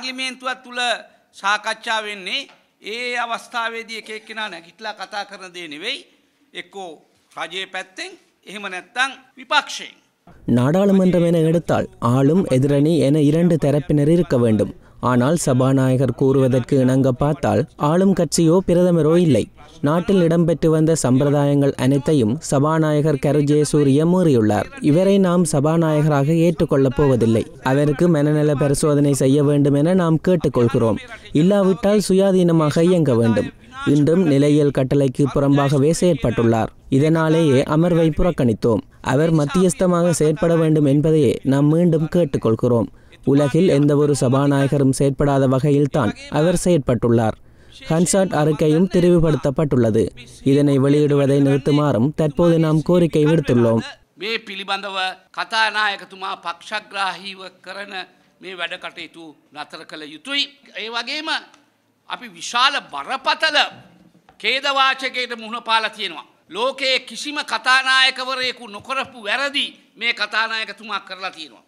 පාර්ලිමේන්තුවත් තුළ සාකච්ඡා වෙන්නේ ඒ අවස්ථාවේදී එක එක්කෙනා නැගිටලා කතා කරන දේ නෙවෙයි එක්කෝ රජයේ පැත්තෙන් එහෙම නැත්තම් விபக்ஷයෙන් நாடாளுமன்றம் என எடுத்தால் ஆளும் எதிரணி என இரண்டு தரப்பினர் இருக்க வேண்டும் ஆனால் சபாநாயகர் கூறுவதற்கு இணங்க பார்த்தால் ஆளும் கட்சியோ பிரதமரோ இல்லை நாட்டில் இடம்பெற்று வந்த சம்பிரதாயங்கள் அனைத்தையும் சபாநாயகர் கரு ஜெயசூரிய மூறியுள்ளார் இவரை நாம் சபாநாயகராக ஏற்றுக்கொள்ளப் போவதில்லை அவருக்கு மனநல பரிசோதனை செய்ய வேண்டும் என நாம் கேட்டுக்கொள்கிறோம் இல்லாவிட்டால் சுயாதீனமாக இயங்க வேண்டும் இன்றும் நிலையியல் கட்டளைக்கு புறம்பாகவே செயற்பட்டுள்ளார் இதனாலேயே அமர்வை புறக்கணித்தோம் அவர் மத்தியஸ்தமாக செயற்பட வேண்டும் என்பதையே நாம் மீண்டும் கேட்டுக்கொள்கிறோம் உலகில் எந்தவொரு சபாநாயகரும் செயற்படாத வகையில்தான் அவர் செயற்பட்டுள்ளார் ஹன்சாட் அறிக்கையும் தெரிவுபடுத்தப்பட்டுள்ளது இதனை வெளியிடுவதை நிறுத்துமாறும் தற்போது நாம் கோரிக்கை விடுத்துள்ளோம் මේ පිළිබඳව කතානායකතුමා පක්ෂග්‍රාහීව කරන මේ වැඩ කටයුතු නතර කළ යුතුයි. ඒ වගේම අපි විශාල බරපතල කේදවාචකයට මුහුණ පාලා තියෙනවා. ලෝකයේ කිසිම කතානායකවරයෙකු නොකරපු වැරදි මේ කතානායකතුමා කරලා තියෙනවා.